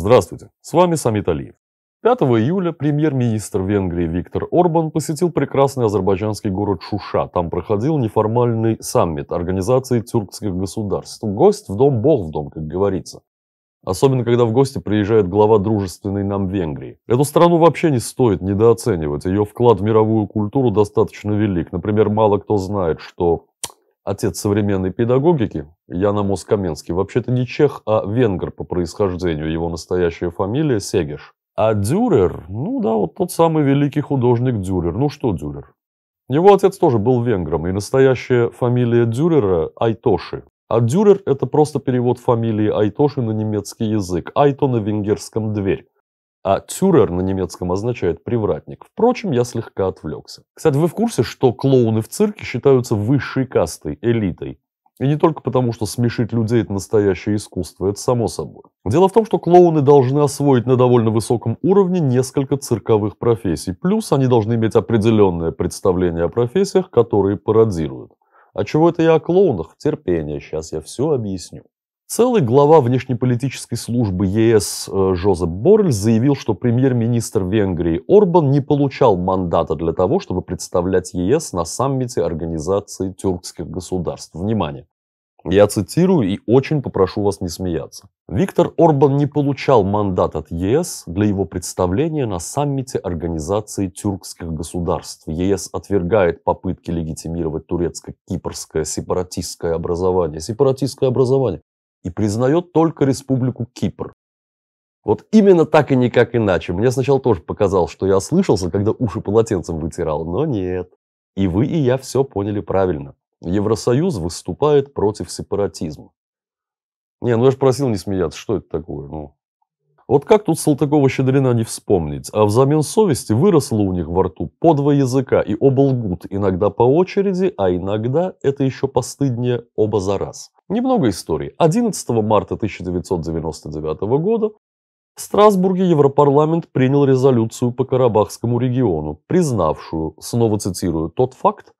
Здравствуйте, с вами Самит Алиев. 5 июля премьер-министр Венгрии Виктор Орбан посетил прекрасный азербайджанский город Шуша. Там проходил неформальный саммит Организации тюркских государств. Гость в дом, бог в дом, как говорится. Особенно, когда в гости приезжает глава дружественной нам Венгрии. Эту страну вообще не стоит недооценивать. Ее вклад в мировую культуру достаточно велик. Например, мало кто знает, что отец современной педагогики, Яна Москаменский, вообще-то не чех, а венгр по происхождению, его настоящая фамилия Сегеш. А Дюрер, ну да, вот тот самый великий художник Дюрер. Ну что Дюрер? Его отец тоже был венгром, и настоящая фамилия Дюрера – Айтоши. А Дюрер – это просто перевод фамилии Айтоши на немецкий язык. Айто на венгерском – дверь. А «цюрер» на немецком означает «привратник». Впрочем, я слегка отвлекся. Кстати, вы в курсе, что клоуны в цирке считаются высшей кастой, элитой? И не только потому, что смешить людей – это настоящее искусство, это само собой. Дело в том, что клоуны должны освоить на довольно высоком уровне несколько цирковых профессий, плюс они должны иметь определенное представление о профессиях, которые пародируют. А чего это я о клоунах? Терпение, сейчас я все объясню. Целый глава внешнеполитической службы ЕС э, Жозеп Боррель заявил, что премьер-министр Венгрии Орбан не получал мандата для того, чтобы представлять ЕС на саммите Организации тюркских государств. Внимание! Я цитирую и очень попрошу вас не смеяться. Виктор Орбан не получал мандат от ЕС для его представления на саммите Организации тюркских государств. ЕС отвергает попытки легитимировать турецко-кипрское сепаратистское образование. Сепаратистское образование и признает только Республику Кипр. Вот именно так и никак иначе. Мне сначала тоже показалось, что я ослышался, когда уши полотенцем вытирал, но нет. И вы, и я все поняли правильно. Евросоюз выступает против сепаратизма. Не, ну я же просил не смеяться, что это такое, ну. Вот как тут Салтыкова-Щедрина не вспомнить, а взамен совести выросло у них во рту по два языка и оба лгут, иногда по очереди, а иногда, это еще постыднее, оба за раз. Немного истории. 11 марта 1999 года в Страсбурге Европарламент принял резолюцию по Карабахскому региону, признавшую, снова цитирую, тот факт,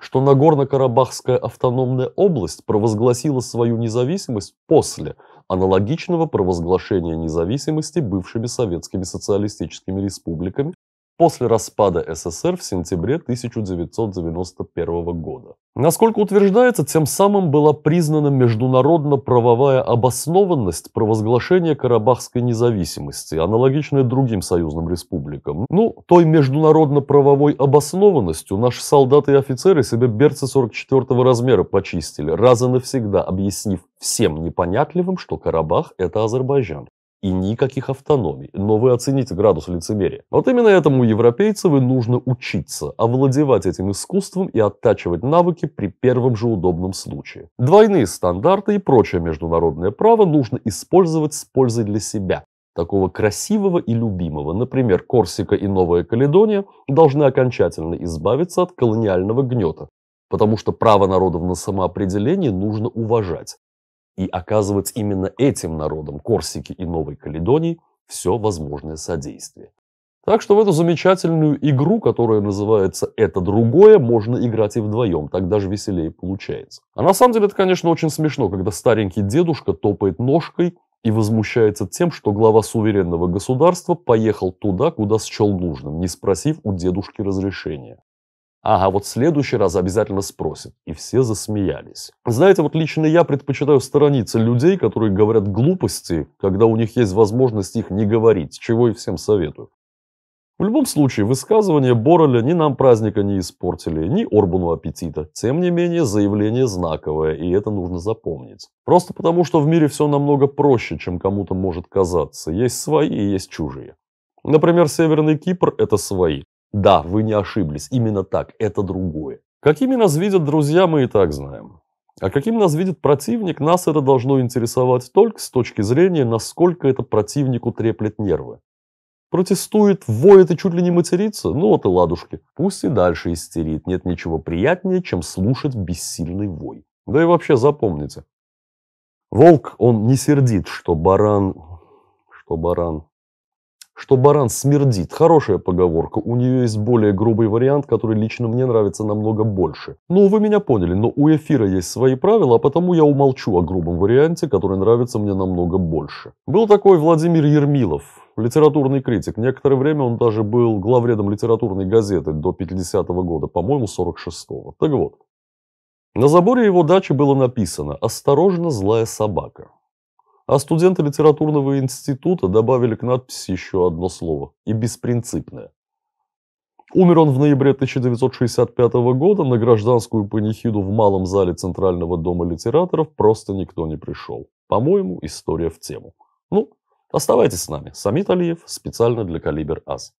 что Нагорно-Карабахская автономная область провозгласила свою независимость после аналогичного провозглашения независимости бывшими советскими социалистическими республиками после распада СССР в сентябре 1991 года. Насколько утверждается, тем самым была признана международно-правовая обоснованность провозглашения Карабахской независимости, аналогичная другим союзным республикам. Ну, той международно-правовой обоснованностью наши солдаты и офицеры себе берцы 44 размера почистили, раз и навсегда объяснив всем непонятливым, что Карабах – это Азербайджан и никаких автономий. Но вы оцените градус лицемерия. Вот именно этому европейцам и нужно учиться, овладевать этим искусством и оттачивать навыки при первом же удобном случае. Двойные стандарты и прочее международное право нужно использовать с пользой для себя. Такого красивого и любимого, например, Корсика и Новая Каледония, должны окончательно избавиться от колониального гнета, потому что право народов на самоопределение нужно уважать и оказывать именно этим народам Корсики и Новой Каледонии все возможное содействие. Так что в эту замечательную игру, которая называется «Это другое», можно играть и вдвоем, так даже веселее получается. А на самом деле это, конечно, очень смешно, когда старенький дедушка топает ножкой и возмущается тем, что глава суверенного государства поехал туда, куда счел нужным, не спросив у дедушки разрешения. Ага, вот в следующий раз обязательно спросит. И все засмеялись. Знаете, вот лично я предпочитаю сторониться людей, которые говорят глупости, когда у них есть возможность их не говорить, чего и всем советую. В любом случае, высказывания Бороля ни нам праздника не испортили, ни Орбану аппетита. Тем не менее, заявление знаковое, и это нужно запомнить. Просто потому, что в мире все намного проще, чем кому-то может казаться. Есть свои и есть чужие. Например, Северный Кипр – это свои. Да, вы не ошиблись, именно так, это другое. Какими нас видят друзья, мы и так знаем. А каким нас видит противник, нас это должно интересовать только с точки зрения, насколько этот противник треплет нервы. Протестует, воет и чуть ли не матерится? Ну вот и ладушки. Пусть и дальше истерит, нет ничего приятнее, чем слушать бессильный вой. Да и вообще запомните. Волк, он не сердит, что баран... Что баран что баран смердит. Хорошая поговорка. У нее есть более грубый вариант, который лично мне нравится намного больше. Ну, вы меня поняли, но у эфира есть свои правила, а потому я умолчу о грубом варианте, который нравится мне намного больше. Был такой Владимир Ермилов, литературный критик. Некоторое время он даже был главредом литературной газеты до 50-го года, по-моему, 46-го. Так вот, на заборе его дачи было написано «Осторожно, злая собака». А студенты литературного института добавили к надписи еще одно слово – и беспринципное. Умер он в ноябре 1965 года, на гражданскую панихиду в малом зале Центрального дома литераторов просто никто не пришел. По-моему, история в тему. Ну, оставайтесь с нами. Самит Алиев специально для Калибер АС».